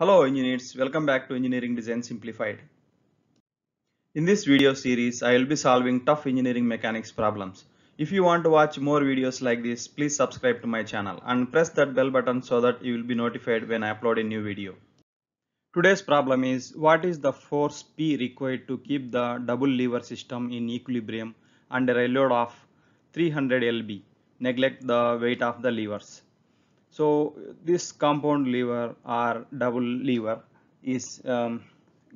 Hello engineers, welcome back to Engineering Design Simplified. In this video series, I will be solving tough engineering mechanics problems. If you want to watch more videos like this, please subscribe to my channel and press that bell button so that you will be notified when I upload a new video. Today's problem is what is the force P required to keep the double lever system in equilibrium under a load of 300 lb. Neglect the weight of the levers so this compound lever or double lever is um,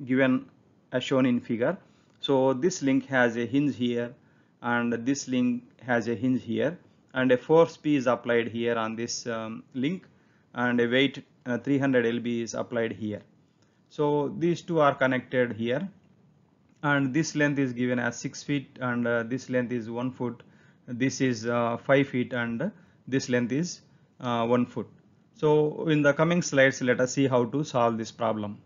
given as shown in figure so this link has a hinge here and this link has a hinge here and a force p is applied here on this um, link and a weight uh, 300 lb is applied here so these two are connected here and this length is given as 6 feet and uh, this length is 1 foot this is uh, 5 feet and this length is uh, one foot. So in the coming slides, let us see how to solve this problem.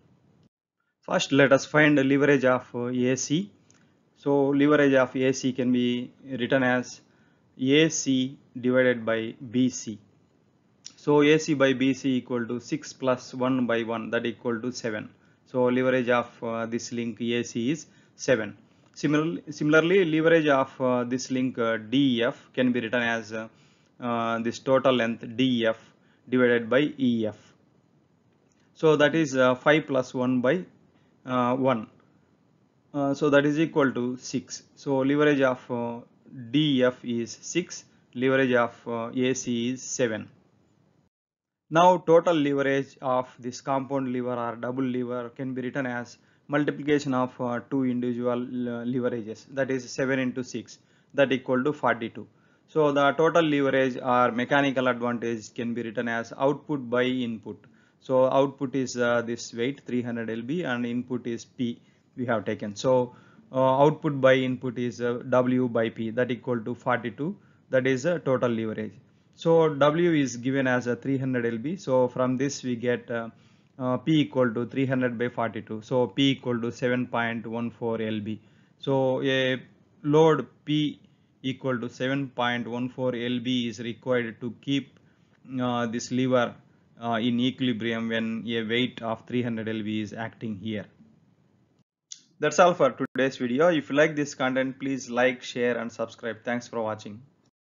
First, let us find the leverage of uh, AC. So leverage of AC can be written as AC divided by BC. So AC by BC equal to 6 plus 1 by 1 that equal to 7. So leverage of uh, this link AC is 7. Similarly, similarly leverage of uh, this link uh, DEF can be written as uh, uh, this total length DF divided by EF. So that is uh, 5 plus 1 by uh, 1. Uh, so that is equal to 6. So leverage of uh, DF is 6, leverage of AC is 7. Now total leverage of this compound lever or double lever can be written as multiplication of two individual leverages that is 7 into 6 that equal to 42. So the total leverage or mechanical advantage can be written as output by input. So output is uh, this weight 300 lb and input is P we have taken. So uh, output by input is uh, W by P that equal to 42 that is a uh, total leverage. So W is given as a uh, 300 lb. So from this we get uh, P equal to 300 by 42. So P equal to 7.14 lb. So a load P equal to 7.14 lb is required to keep uh, this lever uh, in equilibrium when a weight of 300 lb is acting here. That's all for today's video. If you like this content, please like, share and subscribe. Thanks for watching.